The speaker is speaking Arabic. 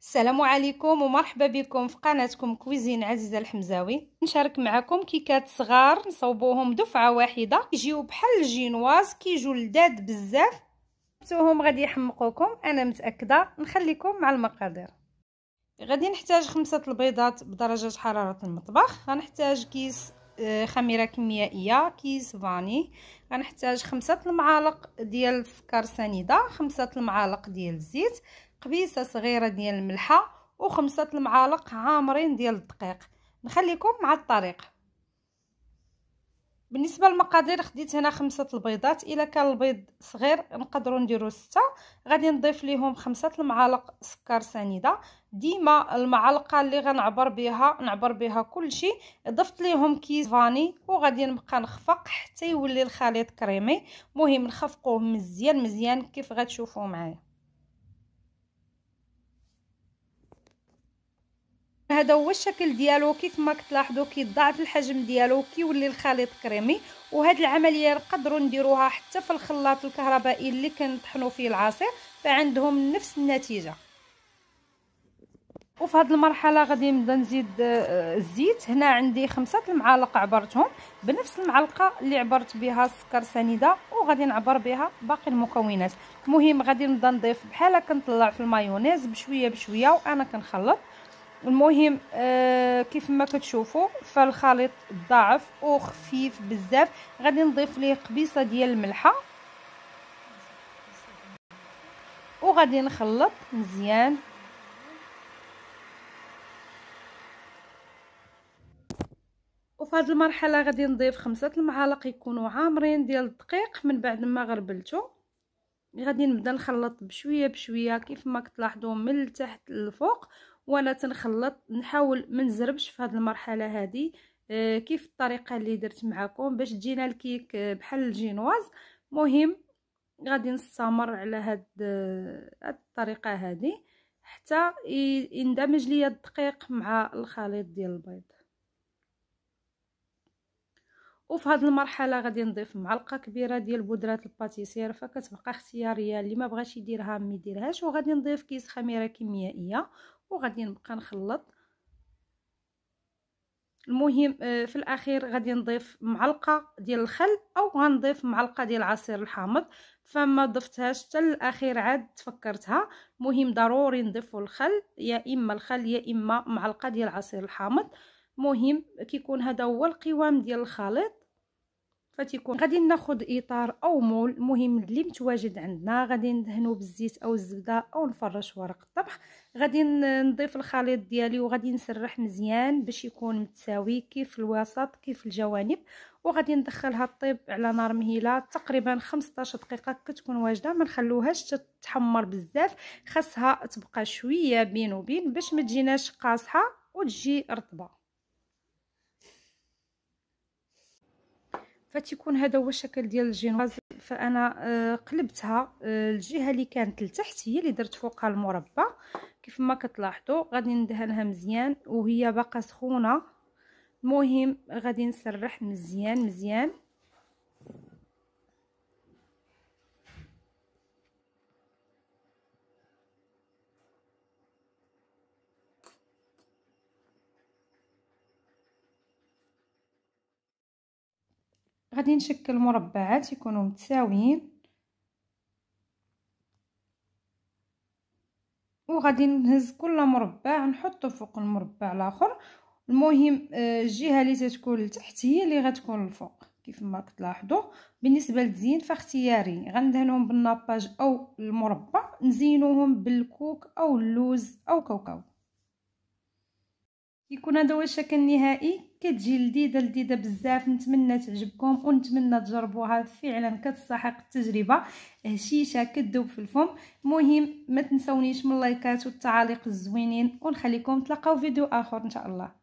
السلام عليكم ومرحبا بكم في قناتكم كويزين عزيزه الحمزاوي نشارك معكم كيكات صغار نصوبوهم دفعه واحده يجيو بحال الجينواز كيجيو لداد بزاف شفتوهم غادي يحمقوكم انا متاكده نخليكم مع المقادير غادي نحتاج خمسة البيضات بدرجه حراره المطبخ غنحتاج كيس خميره كيميائيه كيس فاني غنحتاج خمسة المعالق ديال السكر سنيده خمسة المعالق ديال الزيت قبيصه صغيره ديال الملحه وخمسة المعالق عامرين ديال الدقيق نخليكم مع الطريقه بالنسبه للمقادير خديت هنا خمسه البيضات الا كان البيض صغير نقدروا نديروا سته غادي نضيف ليهم خمسه المعالق سكر سنيده ديما المعلقه اللي غنعبر بها نعبر بها كلشي ضفت ليهم كيس فاني وغادي نبقى نخفق حتى يولي الخليط كريمي مهم نخفقوه مزيان مزيان كيف غتشوفوا معايا هذا هو الشكل ديالو كيف ما كتلاحظوا كيضاعف الحجم ديالو كيولي الخليط كريمي وهذه العمليه نقدروا نديروها حتى في الخلاط الكهربائي اللي كنطحنوا فيه العصير فعندهم نفس النتيجه وفي هذه المرحله غادي نبدا نزيد آه، الزيت هنا عندي خمسة المعالق عبرتهم بنفس المعلقه اللي عبرت بها السكر سنيده وغادي نعبر بها باقي المكونات المهم غادي نبدا نضيف بحال كنطلع في المايونيز بشويه بشويه وانا كنخلط المهم آه كيف ما كتشوفوا فالخليط ضعف وخفيف بزاف غادي نضيف ليه قبيصه ديال الملحه وغادي نخلط مزيان وفي هذه المرحله غادي نضيف خمسة المعالق يكونوا عامرين ديال الدقيق من بعد ما غربلته غادي نبدا نخلط بشويه بشويه كيف ما كتلاحظوا من التحت للفوق وانا تنخلط نحاول ما نزربش في هذه المرحله هذه آه، كيف الطريقه اللي درت معكم باش تجينا الكيك آه، بحال الجينواز مهم غادي نستمر على هاد آه، الطريقه هذه حتى يندمج ليا الدقيق مع الخليط ديال البيض وفي هذه المرحله غادي نضيف معلقه كبيره ديال بودره الباتيسير فكتبقى اختياريه اللي ما بغاش يديرها ما يديرهاش وغادي نضيف كيس خميره كيميائيه وغادي نبقى نخلط المهم آه، في الاخير غادي نضيف معلقه ديال الخل او غنضيف معلقه ديال العصير الحامض فما ضفتهاش حتى الاخير عاد تفكرتها المهم ضروري نضيفوا الخل يا اما الخل يا اما معلقه ديال العصير الحامض المهم كيكون هذا هو القوام ديال الخليط فتيكون غادي ناخذ اطار او مول المهم اللي متواجد عندنا غادي ندهنو بالزيت او الزبده او نفرش ورق الطبخ غادي نضيف الخليط ديالي وغادي نسرح مزيان باش يكون متساوي كيف الوسط كيف الجوانب وغادي ندخلها طيب على نار مهيله تقريبا 15 دقيقه كتكون واجده ما نخلوهاش تتحمر بزاف خاصها تبقى شويه بين وبين باش ما تجيناش قاصحه وتجي رطبه فتيكون هذا هو الشكل ديال الجينواز فانا آه، قلبتها آه، الجهه اللي كانت لتحت هي اللي درت فوقها المربى كيف ما كتلاحظوا غادي ندهنها مزيان وهي باقا سخونه المهم غادي نسرح مزيان مزيان غادي نشكل مربعات يكونوا متساويين وغادي نهز كل مربع نحطه فوق المربع الاخر المهم آه، الجهه اللي تتكون لتحت هي اللي غتكون الفوق كيف ما كتلاحظوا بالنسبه للتزيين فاختياري غندهنهم بالناباج او المربع نزينوهم بالكوك او اللوز او كاوكاو كيكون هذا هو الشكل النهائي كتجي لذيذه لذيذه بزاف نتمنى تعجبكم ونتمنى تجربوها فعلا كتستحق التجربه هشيشه كتذوب في الفم مهم ما تنسونيش من اللايكات والتعاليق الزوينين ونخليكم تلقاو فيديو اخر ان شاء الله